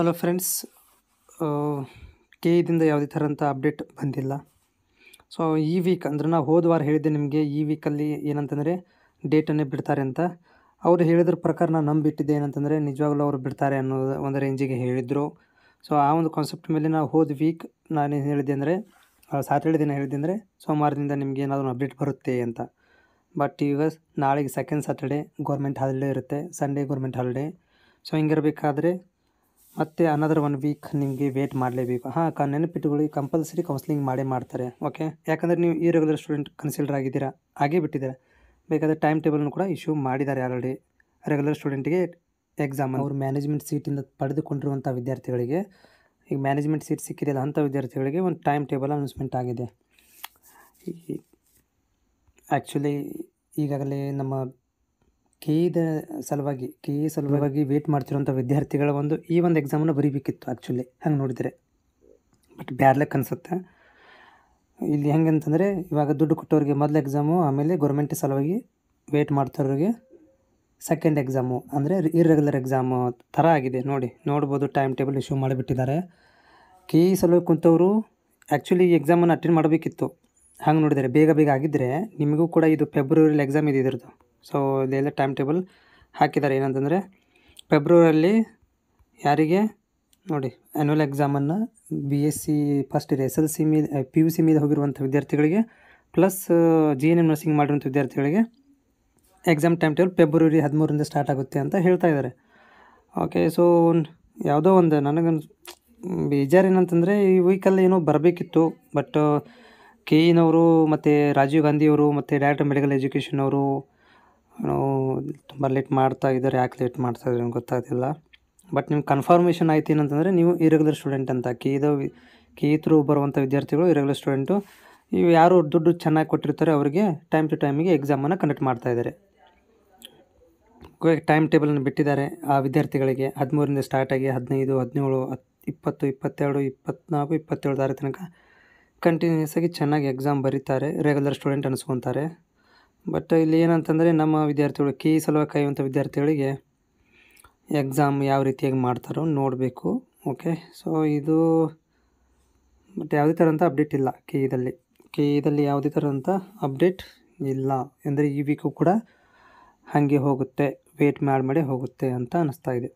hello friends K ಇದಿಂದ ಯಾವುದೇ ಅಂತ update ಬಂದಿಲ್ಲ ಸೊ ಈ ವೀಕ್ ಅಂದರೆ ನಾವು ಹೋದ ವಾರ ಹೇಳಿದ್ದೆ ನಿಮಗೆ ಈ ವೀಕಲ್ಲಿ ಏನಂತಂದರೆ ಡೇಟನ್ನೇ ಬಿಡ್ತಾರೆ ಅಂತ ಅವರು ಹೇಳಿದ್ರ ಪ್ರಕಾರ ನಾನು ನಂಬಿಟ್ಟಿದ್ದೆ ಏನಂತಂದರೆ ನಿಜವಾಗ್ಲೂ ಅವರು ಬಿಡ್ತಾರೆ ಅನ್ನೋದು ಒಂದು ರೇಂಜಿಗೆ ಹೇಳಿದರು ಸೊ ಆ ಒಂದು ಕಾನ್ಸೆಪ್ಟ್ ಮೇಲೆ ನಾವು ಹೋದ ವೀಕ್ ನಾನೇನು ಹೇಳಿದೆ ಅಂದರೆ ಸಾಟರ್ಡೆ ದಿನ ಹೇಳಿದ್ದೆ ಅಂದರೆ ಸೋಮವಾರದಿಂದ ನಿಮಗೆ ಏನಾದರೂ ಅಪ್ಡೇಟ್ ಬರುತ್ತೆ ಅಂತ ಬಟ್ ಈಗ ನಾಳೆಗೆ ಸೆಕೆಂಡ್ ಸ್ಯಾಟರ್ಡೆ ಗೌರ್ಮೆಂಟ್ ಹಾಲಿಡೇ ಇರುತ್ತೆ ಸಂಡೇ ಗೌರ್ಮೆಂಟ್ ಹಾಲಿಡೇ ಸೊ ಹಿಂಗಿರಬೇಕಾದ್ರೆ ಮತ್ತು ಅನದರ್ ಒನ್ ವೀಕ್ ನಿಮಗೆ ವೇಟ್ ಮಾಡಲೇಬೇಕು ಹಾಂ ನೆನಪಿಟ್ಟುಗಳು ಕಂಪಲ್ಸರಿ ಕೌನ್ಸಿಲಿಂಗ್ ಮಾಡೇ ಮಾಡ್ತಾರೆ ಓಕೆ ಯಾಕಂದರೆ ನೀವು ಈ ರೆಗ್ಯುಲರ್ ಸ್ಟೂಡೆಂಟ್ ಕನ್ಸಿಲ್ಡರ್ ಆಗಿದ್ದೀರಾ ಹಾಗೇ ಬಿಟ್ಟಿದ್ದಾರೆ ಬೇಕಾದರೆ ಟೈಮ್ ಟೇಬಲ್ನು ಕೂಡ ಇಶ್ಯೂ ಮಾಡಿದ್ದಾರೆ ಆಲ್ರೆಡಿ ರೆಗ್ಯುಲರ್ ಸ್ಟೂಡೆಂಟಿಗೆ ಎಕ್ಸಾಮ್ ಅವರು ಮ್ಯಾನೇಜ್ಮೆಂಟ್ ಸೀಟಿಂದ ಪಡೆದುಕೊಂಡಿರುವಂಥ ವಿದ್ಯಾರ್ಥಿಗಳಿಗೆ ಈಗ ಮ್ಯಾನೇಜ್ಮೆಂಟ್ ಸೀಟ್ ಸಿಕ್ಕಿದೆ ಅಂಥ ವಿದ್ಯಾರ್ಥಿಗಳಿಗೆ ಒಂದು ಟೈಮ್ ಟೇಬಲ್ ಅನೌನ್ಸ್ಮೆಂಟ್ ಆಗಿದೆ ಈ ಆ್ಯಕ್ಚುಲಿ ಈಗಾಗಲೇ ನಮ್ಮ ಕೇದ ಸಲುವಾಗಿ ಕೆ ಸಲುವಾಗಿ ವೇಟ್ ಮಾಡ್ತಿರೋಂಥ ವಿದ್ಯಾರ್ಥಿಗಳ ಒಂದು ಈ ಒಂದು ಎಕ್ಸಾಮನ್ನು ಬರೀಬೇಕಿತ್ತು ಆ್ಯಕ್ಚುಲಿ ಹಂಗೆ ನೋಡಿದರೆ ಬಟ್ ಬ್ಯಾಡ್ಲಕ್ ಅನಿಸುತ್ತೆ ಇಲ್ಲಿ ಹೆಂಗೆ ಅಂತಂದರೆ ಇವಾಗ ದುಡ್ಡು ಕೊಟ್ಟವ್ರಿಗೆ ಮೊದಲ ಎಕ್ಸಾಮು ಆಮೇಲೆ ಗೌರ್ಮೆಂಟ್ ಸಲುವಾಗಿ ವೇಟ್ ಮಾಡ್ತಾರೋರಿಗೆ ಸೆಕೆಂಡ್ ಎಕ್ಸಾಮು ಅಂದರೆ ಇರ್ರೆಗ್ಯುಲರ್ ಎಕ್ಸಾಮು ಥರ ಆಗಿದೆ ನೋಡಿ ನೋಡ್ಬೋದು ಟೈಮ್ ಟೇಬಲ್ ಇಶ್ಯೂ ಮಾಡಿಬಿಟ್ಟಿದ್ದಾರೆ ಕೆ ಇ ಸಲುವಾಗಿ ಕುಂತವರು ಆ್ಯಕ್ಚುಲಿ ಈ ಎಕ್ಸಾಮನ್ನು ಅಟೆಂಡ್ ಮಾಡಬೇಕಿತ್ತು ಹಂಗೆ ನೋಡಿದರೆ ಬೇಗ ಬೇಗ ಆಗಿದ್ದರೆ ನಿಮಗೂ ಕೂಡ ಇದು ಫೆಬ್ರವರಿಲಿ ಎಕ್ಸಾಮ್ ಇದೆ ಸೊ ಇದೆಲ್ಲ ಟೈಮ್ ಟೇಬಲ್ ಹಾಕಿದ್ದಾರೆ ಏನಂತಂದರೆ ಫೆಬ್ರವರಿಯಲ್ಲಿ ಯಾರಿಗೆ ನೋಡಿ ಆ್ಯನ್ಯುವಲ್ ಎಕ್ಸಾಮನ್ನು ಬಿ ಎಸ್ ಸಿ ಫಸ್ಟ್ ಇದೆ ಎಸ್ ಎಲ್ ಸಿ ಮೀದ ಪಿ ಯು ಸಿ ಮೀದ ಹೋಗಿರುವಂಥ ವಿದ್ಯಾರ್ಥಿಗಳಿಗೆ plus G N M nursing ಮಾಡಿರುವಂಥ ವಿದ್ಯಾರ್ಥಿಗಳಿಗೆ ಎಕ್ಸಾಮ್ ಟೈಮ್ ಟೇಬಲ್ ಫೆಬ್ರವರಿ ಹದಿಮೂರರಿಂದ ಸ್ಟಾರ್ಟ್ ಆಗುತ್ತೆ ಅಂತ ಹೇಳ್ತಾ ಇದ್ದಾರೆ ಓಕೆ ಸೊ ಯಾವುದೋ ಒಂದು ನನಗೆ ಏನಂತಂದರೆ ಈ ವೀಕಲ್ಲಿ ಏನೋ ಬರಬೇಕಿತ್ತು ಬಟ್ ಕೆ ಇನವರು ಮತ್ತು ರಾಜೀವ್ ಗಾಂಧಿಯವರು ಮತ್ತು ಡೈರೆಕ್ಟರ್ ಮೆಡಿಕಲ್ ಎಜುಕೇಷನ್ ಅವರು ತುಂಬ ಲೇಟ್ ಮಾಡ್ತಾ ಇದ್ದಾರೆ ಯಾಕೆ ಲೇಟ್ ಮಾಡ್ತಾ ಇದ್ದಾರೆ ಗೊತ್ತಾಗ್ತಿಲ್ಲ ಬಟ್ ನಿಮ್ಗೆ ಕನ್ಫರ್ಮೇಷನ್ ಆಯ್ತು ಏನಂತಂದರೆ ನೀವು ಇರೆಗ್ಯುಲರ್ ಸ್ಟೂಡೆಂಟ್ ಅಂತ ಕೀ ಇದು ಕೀ ಥ್ರೂ ಬರುವಂಥ ವಿದ್ಯಾರ್ಥಿಗಳು ಇರೆಗ್ಯುಲರ್ ಸ್ಟೂಡೆಂಟು ಇವು ಯಾರು ದುಡ್ಡು ಚೆನ್ನಾಗಿ ಕೊಟ್ಟಿರ್ತಾರೆ ಅವರಿಗೆ ಟೈಮ್ ಟು ಟೈಮಿಗೆ ಎಕ್ಸಾಮನ್ನು ಕಂಡಕ್ಟ್ ಮಾಡ್ತಾ ಇದ್ದಾರೆ ಟೈಮ್ ಟೇಬಲನ್ನು ಬಿಟ್ಟಿದ್ದಾರೆ ಆ ವಿದ್ಯಾರ್ಥಿಗಳಿಗೆ ಹದಿಮೂರಿಂದ ಸ್ಟಾರ್ಟಾಗಿ ಹದಿನೈದು ಹದಿನೇಳು ಹತ್ತು ಇಪ್ಪತ್ತು ಇಪ್ಪತ್ತೆರಡು ಇಪ್ಪತ್ತ್ನಾಲ್ಕು ಇಪ್ಪತ್ತೇಳು ತಾರೀಕು ತನಕ ಕಂಟಿನ್ಯೂಸ್ ಆಗಿ ಚೆನ್ನಾಗಿ ಎಕ್ಸಾಮ್ ಬರೀತಾರೆ ರೆಗ್ಯುಲರ್ ಸ್ಟೂಡೆಂಟ್ ಅನಿಸ್ಕೊತಾರೆ ಬಟ್ ಇಲ್ಲಿ ಏನಂತಂದರೆ ನಮ್ಮ ವಿದ್ಯಾರ್ಥಿಗಳು ಕಿ ಸಲುವಾಗಿ ಕಾಯುವಂಥ ವಿದ್ಯಾರ್ಥಿಗಳಿಗೆ ಎಕ್ಸಾಮ್ ಯಾವ ರೀತಿಯಾಗಿ ಮಾಡ್ತಾರೋ ನೋಡಬೇಕು ಓಕೆ ಸೊ ಇದು ಬಟ್ ಯಾವುದೇ ಥರಂಥ ಅಪ್ಡೇಟ್ ಇಲ್ಲ ಕೆ ಇದಲ್ಲಿ ಕೆ ಇದಲ್ಲಿ ಯಾವುದೇ ಥರಂಥ ಅಪ್ಡೇಟ್ ಇಲ್ಲ ಅಂದರೆ ಈ ವೀಕು ಕೂಡ ಹಾಗೆ ಹೋಗುತ್ತೆ ವೇಟ್ ಮಾಡಿ ಮಾಡಿ ಹೋಗುತ್ತೆ ಅಂತ ಅನ್ನಿಸ್ತಾ ಇದೆ